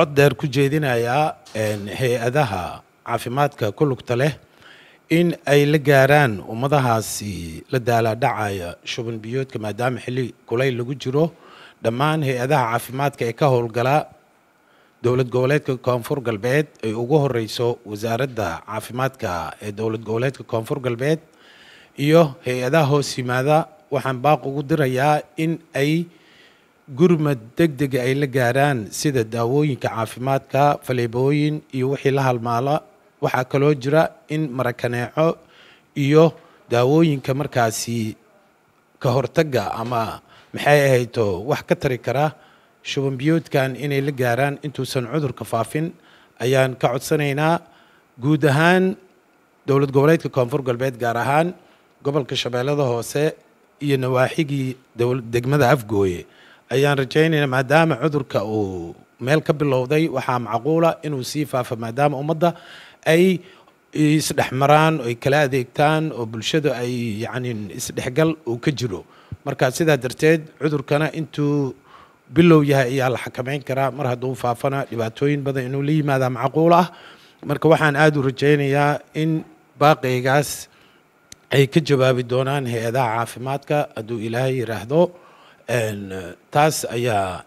coddeer ku jeedinayaa hay-adaha caafimaadka ku lugta leh in ay la gaaraan ummadahaasi la daalaa dhacaya shuban biyoodka maadaama xilli kulayl lagu jiro dhammaan hay-adaha caafimaadka ee ka howlgalaa dowlad goboleedka koonfur galbeed ay ugu horeyso wasaaradda caafimaadka ee dowlad goboleedka koonfur galbeed iyo hay-adaha hoos yimaada waxaan baaq ugu dirayaa in ay gurmad degdega ay la gaaraan sida daawooyinka caafimaadka faleebooyin iyo wixii la halmaala waxaa kaloo jira in marakaneeco iyo daawooyinka markaasi ka hortaga ama maxay ahayto wax ka tari kara shubanbiyoodkan inay la gaaraan intuusan cudurka faafin ayaan ka codsanaynaa guud ahaan dowlad goboleedka koonfur galbeed gaar ahaan gobolka shabeellada hoose iyo nawaaxigii degmada afgooye ayaan rajaynayna maadaama cudurka uu meel ka bilowday waxaa macquula inuu sii faafo maadaama ummadda ay isdhexmaraan ay kala adeegtaan oo bulshadu ay yacni isdhexgal uu ka jiro marka sidaa darteed cudurkana intuu bilow yahay ayaa la xakameyn karaa mar hadduu faafana dhibaatooyin badan inuu la yimaadaa macquul ah marka waxaan aada u rajaynayaa in baaqaygaas ay ka jawaabi doonaan hay-adaha caafimaadka hadduu ilaahay yidhaahdo Eh, taas ayaa ah,